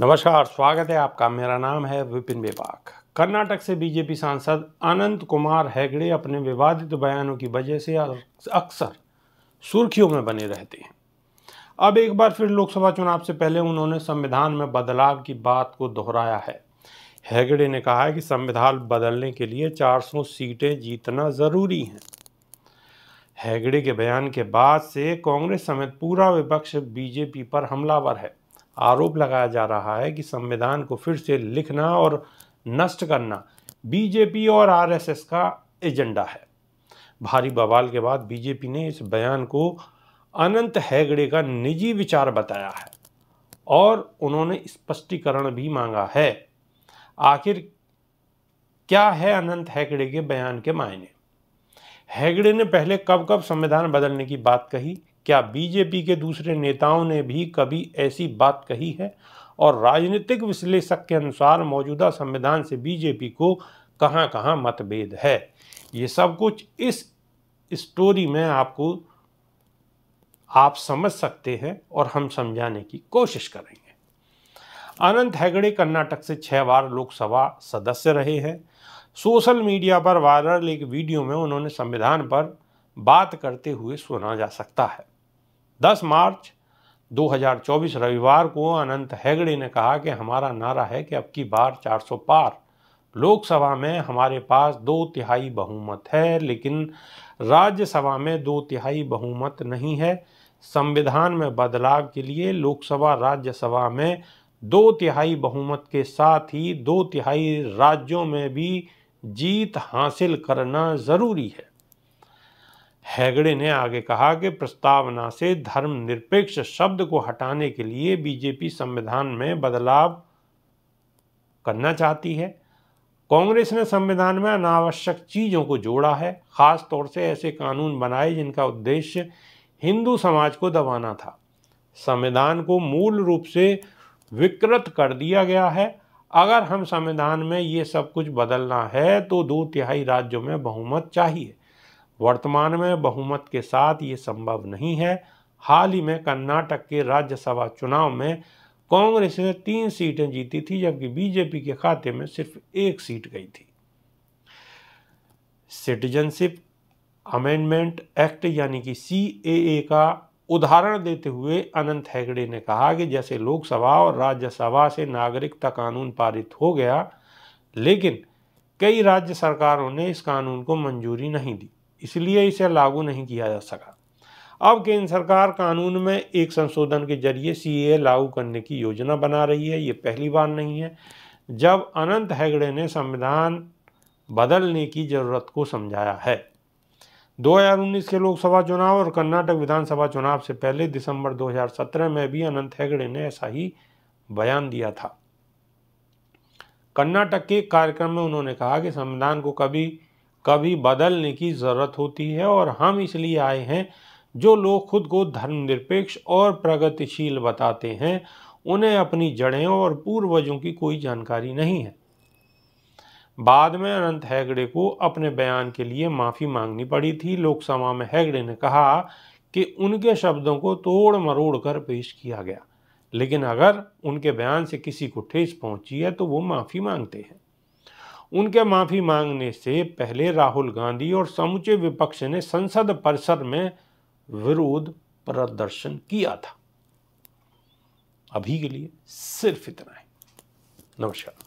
नमस्कार स्वागत है आपका मेरा नाम है विपिन बेबाक कर्नाटक से बीजेपी सांसद अनंत कुमार हेगड़े अपने विवादित बयानों की वजह से अक्सर सुर्खियों में बने रहते हैं अब एक बार फिर लोकसभा चुनाव से पहले उन्होंने संविधान में बदलाव की बात को दोहराया है हेगड़े ने कहा है कि संविधान बदलने के लिए 400 सीटें जीतना ज़रूरी हैं हेगड़े के बयान के बाद से कांग्रेस समेत पूरा विपक्ष बीजेपी पर हमलावर है आरोप लगाया जा रहा है कि संविधान को फिर से लिखना और नष्ट करना बीजेपी और आरएसएस का एजेंडा है भारी बवाल के बाद बीजेपी ने इस बयान को अनंत हैगड़े का निजी विचार बताया है और उन्होंने स्पष्टीकरण भी मांगा है आखिर क्या है अनंत हैगड़े के बयान के मायने हैगड़े ने पहले कब कब संविधान बदलने की बात कही क्या बीजेपी के दूसरे नेताओं ने भी कभी ऐसी बात कही है और राजनीतिक विश्लेषक के अनुसार मौजूदा संविधान से बीजेपी को कहाँ कहाँ मतभेद है ये सब कुछ इस स्टोरी में आपको आप समझ सकते हैं और हम समझाने की कोशिश करेंगे अनंत हैगड़े कर्नाटक से छह बार लोकसभा सदस्य रहे हैं सोशल मीडिया पर वायरल एक वीडियो में उन्होंने संविधान पर बात करते हुए सुना जा सकता है 10 मार्च 2024 रविवार को अनंत हेगड़े ने कहा कि हमारा नारा है कि अब की बार 400 पार लोकसभा में हमारे पास दो तिहाई बहुमत है लेकिन राज्यसभा में दो तिहाई बहुमत नहीं है संविधान में बदलाव के लिए लोकसभा राज्यसभा में दो तिहाई बहुमत के साथ ही दो तिहाई राज्यों में भी जीत हासिल करना ज़रूरी है हैगड़े ने आगे कहा कि प्रस्तावना से धर्मनिरपेक्ष शब्द को हटाने के लिए बीजेपी संविधान में बदलाव करना चाहती है कांग्रेस ने संविधान में अनावश्यक चीज़ों को जोड़ा है खास तौर से ऐसे कानून बनाए जिनका उद्देश्य हिंदू समाज को दबाना था संविधान को मूल रूप से विकृत कर दिया गया है अगर हम संविधान में ये सब कुछ बदलना है तो दो तिहाई राज्यों में बहुमत चाहिए वर्तमान में बहुमत के साथ ये संभव नहीं है हाल ही में कर्नाटक के राज्यसभा चुनाव में कांग्रेस ने तीन सीटें जीती थी जबकि बीजेपी के खाते में सिर्फ एक सीट गई थी सिटीजनशिप अमेंडमेंट एक्ट यानी कि सी का उदाहरण देते हुए अनंत हेगड़े ने कहा कि जैसे लोकसभा और राज्यसभा से नागरिकता कानून पारित हो गया लेकिन कई राज्य सरकारों ने इस कानून को मंजूरी नहीं दी इसलिए इसे लागू नहीं किया जा सका अब केंद्र सरकार कानून में एक संशोधन के जरिए सीए लागू करने की योजना बना रही है ये पहली बार नहीं है जब अनंत हेगड़े ने संविधान बदलने की ज़रूरत को समझाया है 2019 के लोकसभा चुनाव और कर्नाटक विधानसभा चुनाव से पहले दिसंबर 2017 में भी अनंत हेगड़े ने ऐसा ही बयान दिया था कर्नाटक के कार्यक्रम में उन्होंने कहा कि संविधान को कभी कभी बदलने की ज़रूरत होती है और हम इसलिए आए हैं जो लोग खुद को धर्मनिरपेक्ष और प्रगतिशील बताते हैं उन्हें अपनी जड़ें और पूर्वजों की कोई जानकारी नहीं है बाद में अनंत हैगड़े को अपने बयान के लिए माफ़ी मांगनी पड़ी थी लोकसभा में हैगड़े ने कहा कि उनके शब्दों को तोड़ मरोड़ कर पेश किया गया लेकिन अगर उनके बयान से किसी को ठेस पहुंची है तो वो माफ़ी मांगते हैं उनके माफ़ी मांगने से पहले राहुल गांधी और समूचे विपक्ष ने संसद परिसर में विरोध प्रदर्शन किया था अभी के लिए सिर्फ इतना है नमस्कार